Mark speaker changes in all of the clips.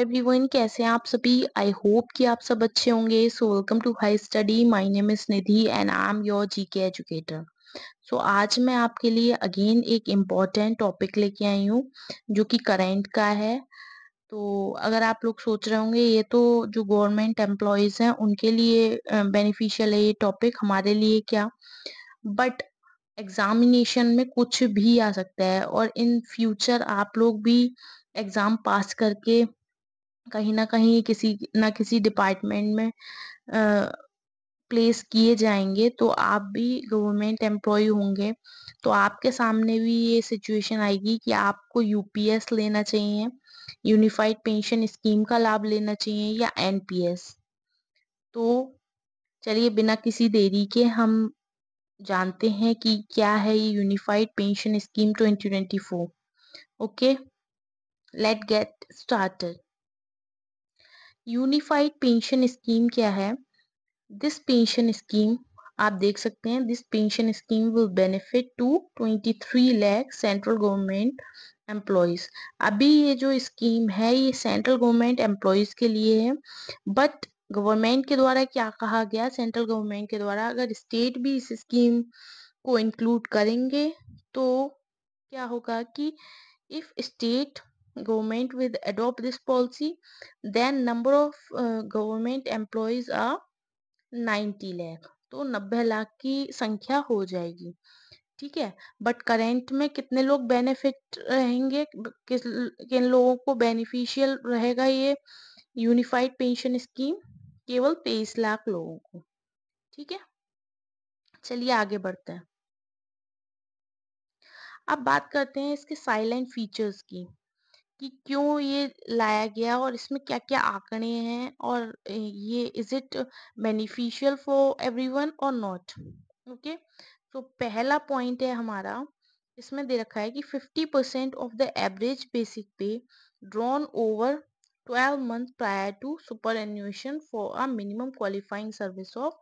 Speaker 1: everyone कैसे हैं आप सभी आई होप कि आप सब अच्छे होंगे so welcome to high study my name is Nidhi and I am your GK educator so आज मैं आपके लिए अगेन एक इम्पॉर्टेंट टॉपिक लेके आई हूँ जो कि करंट का है तो अगर आप लोग सोच रहे होंगे ये तो जो गवर्नमेंट एम्प्लॉयज हैं उनके लिए बेनिफिशियल है ये टॉपिक हमारे लिए क्या बट एग्जामिनेशन में कुछ भी आ सकता है और इन फ्यूचर आप लोग भी एग्ज़ाम पास करके कहीं ना कहीं किसी ना किसी डिपार्टमेंट में प्लेस किए जाएंगे तो आप भी गवर्नमेंट एम्प्लॉय होंगे तो आपके सामने भी ये सिचुएशन आएगी कि आपको यूपीएस लेना चाहिए यूनिफाइड पेंशन स्कीम का लाभ लेना चाहिए या एनपीएस तो चलिए बिना किसी देरी के हम जानते हैं कि क्या है ये unified pension scheme 2024 okay let get started unified pension scheme क्या है दिस पेंशन स्कीम आप देख सकते हैं this pension scheme will benefit to 23 lakh central government employees अभी ये जो स्कीम है ये सेंट्रल गवर्नमेंट एम्प्लॉयज के लिए है बट गवर्नमेंट के द्वारा क्या कहा गया सेंट्रल गवर्नमेंट के द्वारा अगर स्टेट भी इस स्कीम को इंक्लूड करेंगे तो क्या होगा कि if state government will adopt this policy then number of uh, government employees are 90 lakh तो 90 लाख की संख्या हो जाएगी ठीक है बट करेंट में कितने लोग बेनिफिट रहेंगे किस किन लोगों को बेनिफिशियल रहेगा ये यूनिफाइड पेंशन स्कीम केवल तेईस लाख लोगों को ठीक है चलिए आगे बढ़ते हैं अब बात करते हैं इसके साइलेंट फीचर्स की कि क्यों ये लाया गया और इसमें क्या-क्या आंकड़े हैं और ये is it beneficial for everyone और नॉट ओके तो पहला पॉइंट है हमारा इसमें दे रखा है कि 50% percent of the average basic pay drawn over 12 month prior to superannuation for a minimum qualifying service of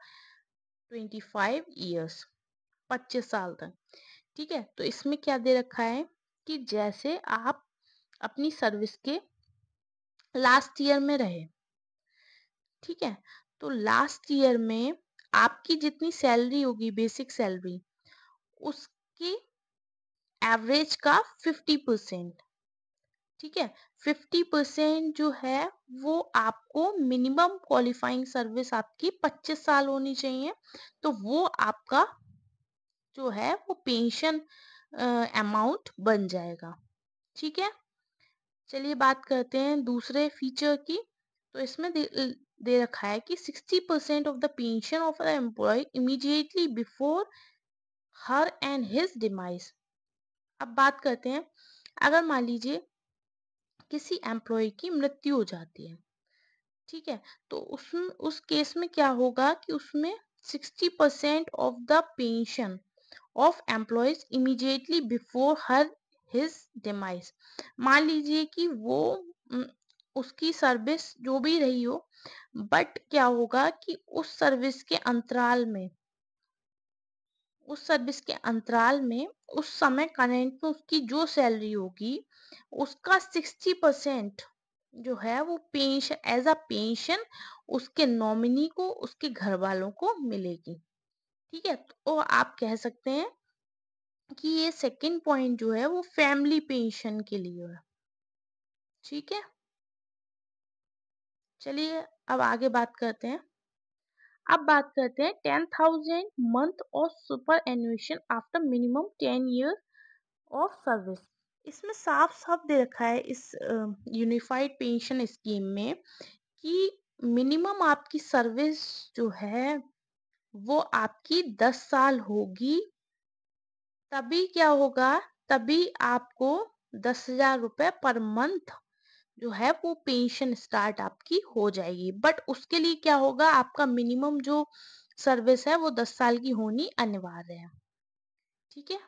Speaker 1: 25 years 25 साल तक ठीक है तो इसमें क्या दे रखा है कि जैसे आप अपनी सर्विस के लास्ट ईयर में रहे ठीक है तो लास्ट ईयर में आपकी जितनी सैलरी होगी बेसिक सैलरी उसकी एवरेज का 50 परसेंट ठीक है 50 परसेंट जो है वो आपको मिनिमम क्वालिफाइंग सर्विस आपकी 25 साल होनी चाहिए तो वो आपका जो है वो पेंशन अमाउंट बन जाएगा ठीक है चलिए बात करते हैं दूसरे फीचर की तो इसमें दे, दे रखा है कि 60% percent of the pension of the employee immediately before her and his demise अब बात करते हैं अगर मान लीजिए किसी एम्प्लॉय की मृत्यु हो जाती है ठीक है तो उसमें उस केस में क्या होगा कि उसमें 60% percent of the pension of employees immediately before her his demise मान लीजिए कि वो उसकी सर्विस जो भी रही हो बट क्या होगा कि उस सर्विस के अंतराल में उस सर्विस के अंतराल में उस समय करेंट में उसकी जो सैलरी होगी उसका सिक्सटी परसेंट जो है वो पेंशन एज अ पेंशन उसके नॉमिनी को उसके घर वालों को मिलेगी ठीक है तो आप कह सकते हैं कि ये सेकंड पॉइंट जो है वो फैमिली पेंशन के लिए है ठीक है चलिए अब आगे बात करते हैं अब बात करते हैं टेन थाउजेंड मंथ और superannuation after minimum ten year of service इसमें साफ साफ दे रखा है इस यूनिफाइड पेंशन स्कीम में कि मिनिमम आपकी सर्विस जो है वो आपकी दस साल होगी तभी क्या होगा तभी आपको दस हजार रुपए पर मंथ जो है वो पेंशन स्टार्ट आपकी हो जाएगी बट उसके लिए क्या होगा आपका मिनिमम जो सर्विस है वो दस साल की होनी अनिवार्य है ठीक है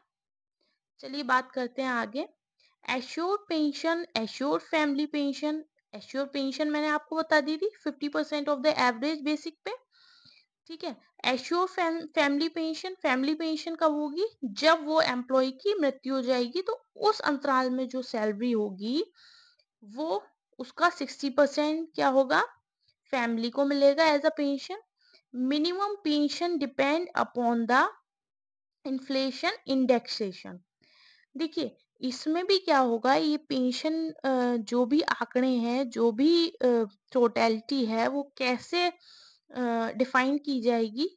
Speaker 1: चलिए बात करते हैं आगे assure pension assure family pension assure pension मैंने आपको बता दी थी fifty percent of the average basic pay ठीक है assure family pension family pension कब होगी जब वो एम्प्लॉय की मृत्यु हो जाएगी तो उस अंतराल में जो सैलरी होगी वो उसका 60 परसेंट क्या होगा फैमिली को मिलेगा as a pension minimum pension depend upon the inflation indexation देखिए इसमें भी क्या होगा ये पेंशन जो भी आंकड़े हैं जो भी टोटलिटी है वो कैसे डिफाइन की जाएगी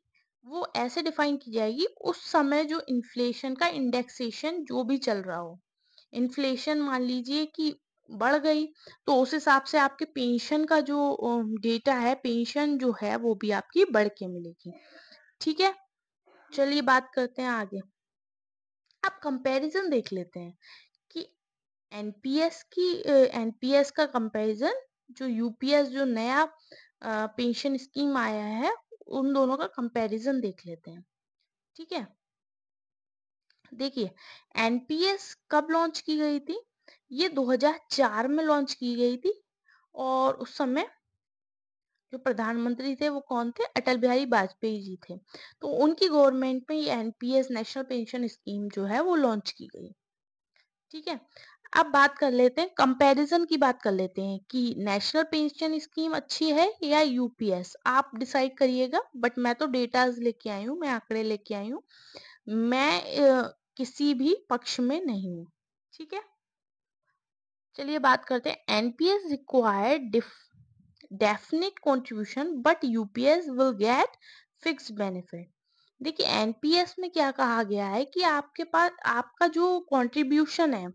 Speaker 1: वो ऐसे डिफाइन की जाएगी उस समय जो इन्फ्लेशन का इंडेक्सेशन जो भी चल रहा हो इन्फ्लेशन मान लीजिए कि बढ़ गई तो उस हिसाब से आपके पेंशन का जो डेटा है पेंशन जो है वो भी आपकी बढ़ के मिलेगी ठीक है चलिए बात करते हैं आगे आप कंपैरिजन देख लेते हैं कि एनपीएस की एनपीएस का कंपैरिजन जो यूपीएस जो नया पेंशन स्कीम आया है उन दोनों का कंपैरिजन देख लेते हैं ठीक है देखिए एनपीएस कब लॉन्च की गई थी ये 2004 में लॉन्च की गई थी और उस समय जो प्रधानमंत्री थे वो कौन थे अटल बिहारी वाजपेयी जी थे तो उनकी गवर्नमेंट में ये एनपीएस नेशनल पेंशन स्कीम जो है वो लॉन्च की गई ठीक है अब बात कर लेते हैं कंपैरिजन की बात कर लेते हैं कि नेशनल पेंशन स्कीम अच्छी है या यूपीएस आप डिसाइड करिएगा बट मैं तो डेटा लेके आई हूँ मैं आंकड़े लेके आई हूँ मैं किसी भी पक्ष में नहीं हूँ ठीक है चलिए बात करते हैं NPS required definite contribution but UPS will get fix benefit देखिए एनपीएस में क्या कहा गया है कि आपके पास आपका जो कंट्रीब्यूशन है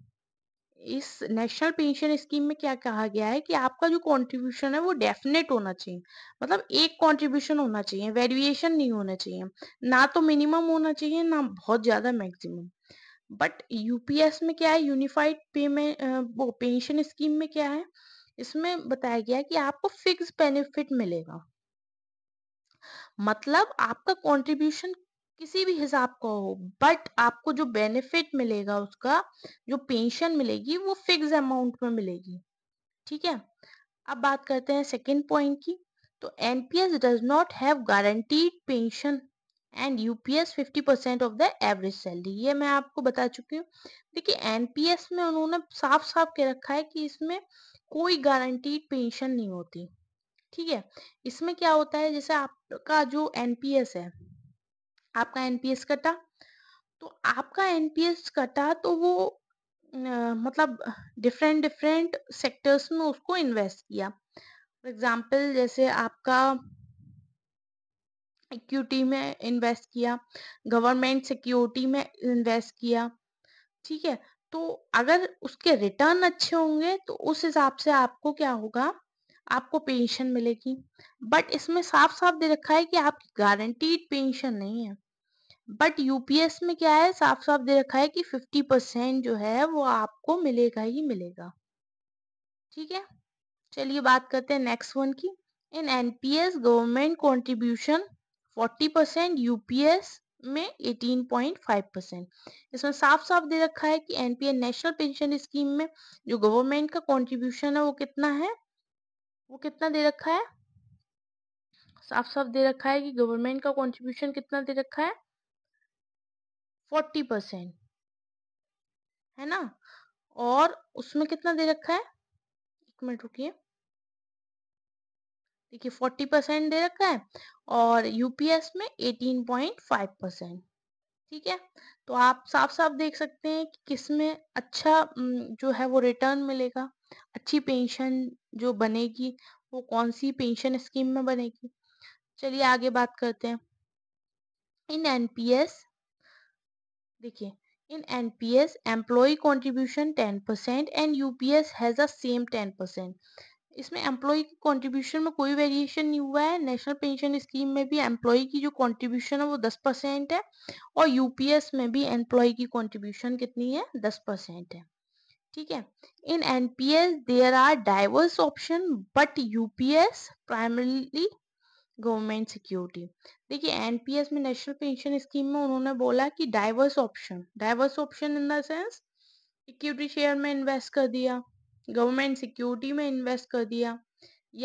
Speaker 1: इस नेशनल पेंशन स्कीम में क्या कहा गया है कि आपका जो कंट्रीब्यूशन है वो डेफिनेट होना चाहिए मतलब एक कंट्रीब्यूशन होना चाहिए वेरिएशन नहीं होना चाहिए ना तो मिनिमम होना चाहिए ना बहुत ज्यादा मैक्सिमम बट यूपीएस में क्या है यूनिफाइड पेमेंट वो पेंशन स्कीम में क्या है इसमें बताया गया है कि आपको फिक्स बेनिफिट मिलेगा मतलब आपका कंट्रीब्यूशन किसी भी हिसाब का हो बट आपको जो बेनिफिट मिलेगा उसका जो पेंशन मिलेगी वो फिक्स अमाउंट में मिलेगी ठीक है अब बात करते हैं सेकेंड पॉइंट की तो NPS does not have guaranteed pension and UPS 50 percent of the average salary ये मैं आपको बता चुकी हूँ देखिए एनपीएस में उन्होंने साफ साफ के रखा है कि इसमें कोई गारंटीड पेंशन नहीं होती ठीक है इसमें क्या होता है जैसे आपका जो एनपीएस है आपका एनपीएस कटा तो आपका एनपीएस कटा तो वो आ, मतलब डिफरेंट डिफरेंट सेक्टर्स में उसको इन्वेस्ट किया फॉर एग्जांपल जैसे आपका इक्विटी में इन्वेस्ट किया गवर्नमेंट सिक्योरिटी में इन्वेस्ट किया ठीक है तो अगर उसके रिटर्न अच्छे होंगे तो उस हिसाब से आपको क्या होगा आपको पेंशन मिलेगी बट इसमें साफ साफ दे रखा है कि आपकी गारंटीड पेंशन नहीं है बट यूपीएस में क्या है साफ साफ दे रखा है कि फिफ्टी परसेंट जो है वो आपको मिलेगा ही मिलेगा ठीक है चलिए बात करते हैं नेक्स्ट वन की in NPS government contribution 40 percent UPS में 18.5 परसेंट इसमें साफ साफ दे रखा है कि एनपीएस नेशनल पेंशन स्कीम में जो गवर्नमेंट का कॉन्ट्रीब्यूशन है वो कितना है वो कितना दे रखा है साफ साफ दे रखा है कि गवर्नमेंट का कंट्रीब्यूशन कितना दे रखा है फोर्टी परसेंट है ना और उसमें कितना दे रखा है एक मिनट रुकिए देखिए फोर्टी परसेंट दे रखा है और यूपीएस में एटीन पॉइंट फाइव परसेंट ठीक है तो आप साफ साफ देख सकते हैं कि किसमें अच्छा जो है वो रिटर्न मिलेगा अच्छी पेंशन जो बनेगी वो कौन सी पेंशन स्कीम में बनेगी चलिए आगे बात करते हैं इन एनपीएस देखिए in nps employee contribution 10% and ups has same ten percent इसमें एम्प्लॉय की कंट्रीब्यूशन में कोई वेरिएशन नहीं हुआ है नेशनल पेंशन स्कीम में भी एम्प्लॉय की जो कंट्रीब्यूशन है वो दस परसेंट है और यूपीएस में भी एम्प्लॉय की कंट्रीब्यूशन कितनी है दस परसेंट है ठीक है in NPS there are diverse option but UPS primarily government security देखिए एनपीएस में नेशनल पेंशन स्कीम में उन्होंने बोला कि diverse option diverse option in the sense equity share में इन्वेस्ट कर दिया गवर्नमेंट सिक्योरिटी में इन्वेस्ट कर दिया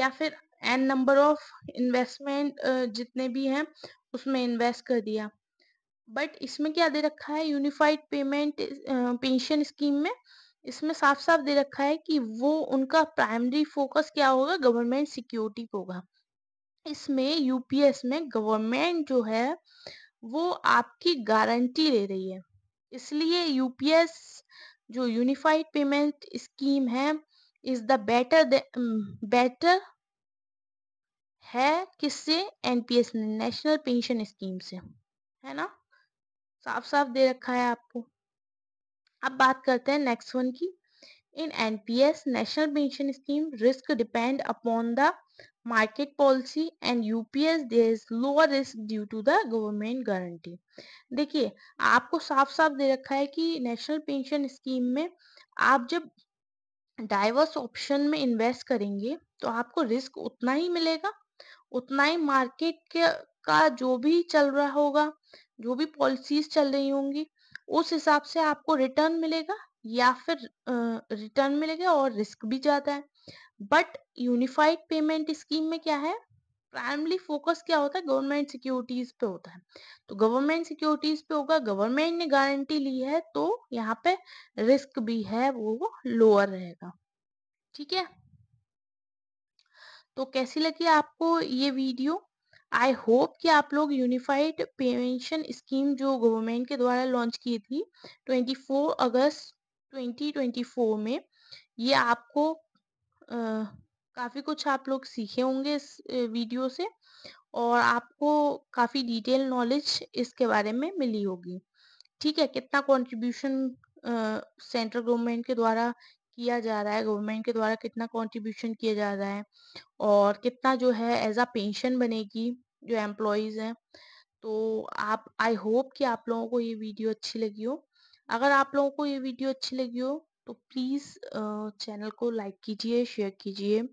Speaker 1: या फिर एन नंबर ऑफ इन्वेस्टमेंट जितने भी हैं उसमें इन्वेस्ट कर दिया बट इसमें क्या दे रखा है यूनिफाइड पेमेंट पेंशन स्कीम में इसमें साफ साफ दे रखा है कि वो उनका प्राइमरी फोकस क्या होगा गवर्नमेंट सिक्योरिटी होगा इसमें यूपीएस में गवर्नमेंट जो है वो आपकी गारंटी ले रही है इसलिए यूपीएस जो यूनिफाइड पेमेंट स्कीम है इज द बेटर बेटर है किससे एनपीएस नेशनल पेंशन स्कीम से है ना साफ साफ दे रखा है आपको अब बात करते हैं नेक्स्ट वन की in NPS, National Pension Scheme, risk depend upon the market policy and UPS there is lower risk due to the government guarantee देखिए आपको साफ साफ दे रखा है कि नेशनल पेंशन स्कीम में आप जब डाइवर्स ऑप्शन में इन्वेस्ट करेंगे तो आपको रिस्क उतना ही मिलेगा उतना ही मार्केट का जो भी चल रहा होगा जो भी पॉलिसीज चल रही होंगी उस हिसाब से आपको रिटर्न मिलेगा या फिर रिटर्न मिलेगा और रिस्क भी ज्यादा है बट यूनिफाइड पेमेंट स्कीम में क्या है प्राइमली फोकस क्या होता है गवर्नमेंट सिक्योरिटीज पे होता है तो गवर्नमेंट सिक्योरिटीज पे होगा गवर्नमेंट ने गारंटी ली है तो यहाँ पे रिस्क भी है वो लोअर रहेगा ठीक है तो कैसी लगी आपको ये वीडियो आई होप कि आप लोग यूनिफाइड पेंशन स्कीम जो गवर्नमेंट के द्वारा लॉन्च की थी 24 अगस्त 2024 में ये आपको आ, काफ़ी कुछ आप लोग सीखे होंगे इस वीडियो से और आपको काफ़ी डिटेल नॉलेज इसके बारे में मिली होगी ठीक है कितना कंट्रीब्यूशन सेंट्रल गवर्नमेंट के द्वारा किया जा रहा है गवर्नमेंट के द्वारा कितना कंट्रीब्यूशन किया जा रहा है और कितना जो है एज अ पेंशन बनेगी जो एम्प्लॉयज़ हैं तो आप आई होप कि आप लोगों को ये वीडियो अच्छी लगी हो अगर आप लोगों को ये वीडियो अच्छी लगी हो तो प्लीज़ चैनल को लाइक कीजिए शेयर कीजिए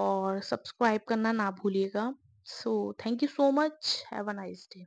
Speaker 1: और सब्सक्राइब करना ना भूलिएगा so thank you so much have a nice day